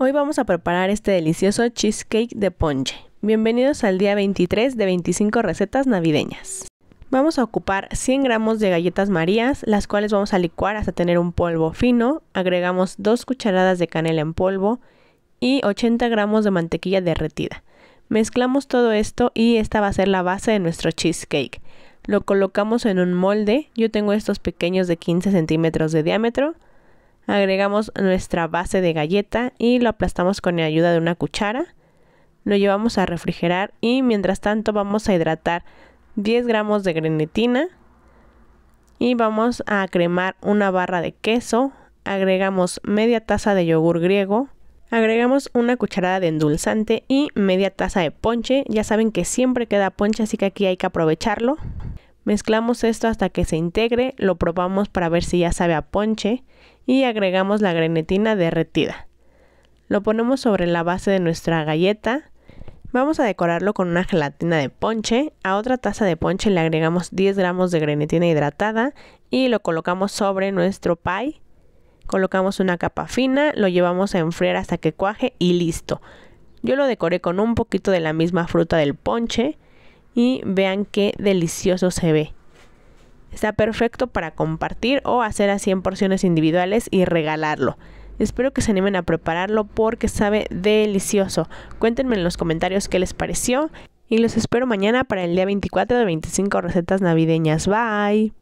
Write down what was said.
Hoy vamos a preparar este delicioso cheesecake de ponche. Bienvenidos al día 23 de 25 recetas navideñas. Vamos a ocupar 100 gramos de galletas marías, las cuales vamos a licuar hasta tener un polvo fino. Agregamos 2 cucharadas de canela en polvo y 80 gramos de mantequilla derretida. Mezclamos todo esto y esta va a ser la base de nuestro cheesecake. Lo colocamos en un molde, yo tengo estos pequeños de 15 centímetros de diámetro Agregamos nuestra base de galleta y lo aplastamos con la ayuda de una cuchara. Lo llevamos a refrigerar y mientras tanto vamos a hidratar 10 gramos de grenetina y vamos a cremar una barra de queso. Agregamos media taza de yogur griego, Agregamos una cucharada de endulzante y media taza de ponche. Ya saben que siempre queda ponche, así que aquí hay que aprovecharlo. Mezclamos esto hasta que se integre, lo probamos para ver si ya sabe a ponche y agregamos la grenetina derretida. Lo ponemos sobre la base de nuestra galleta. Vamos a decorarlo con una gelatina de ponche. A otra taza de ponche le agregamos 10 gramos de grenetina hidratada y lo colocamos sobre nuestro pie. Colocamos una capa fina, lo llevamos a enfriar hasta que cuaje y listo. Yo lo decoré con un poquito de la misma fruta del ponche y vean qué delicioso se ve. Está perfecto para compartir o hacer así en porciones individuales y regalarlo. Espero que se animen a prepararlo porque sabe delicioso. Cuéntenme en los comentarios qué les pareció y los espero mañana para el día 24 de 25 recetas navideñas. Bye.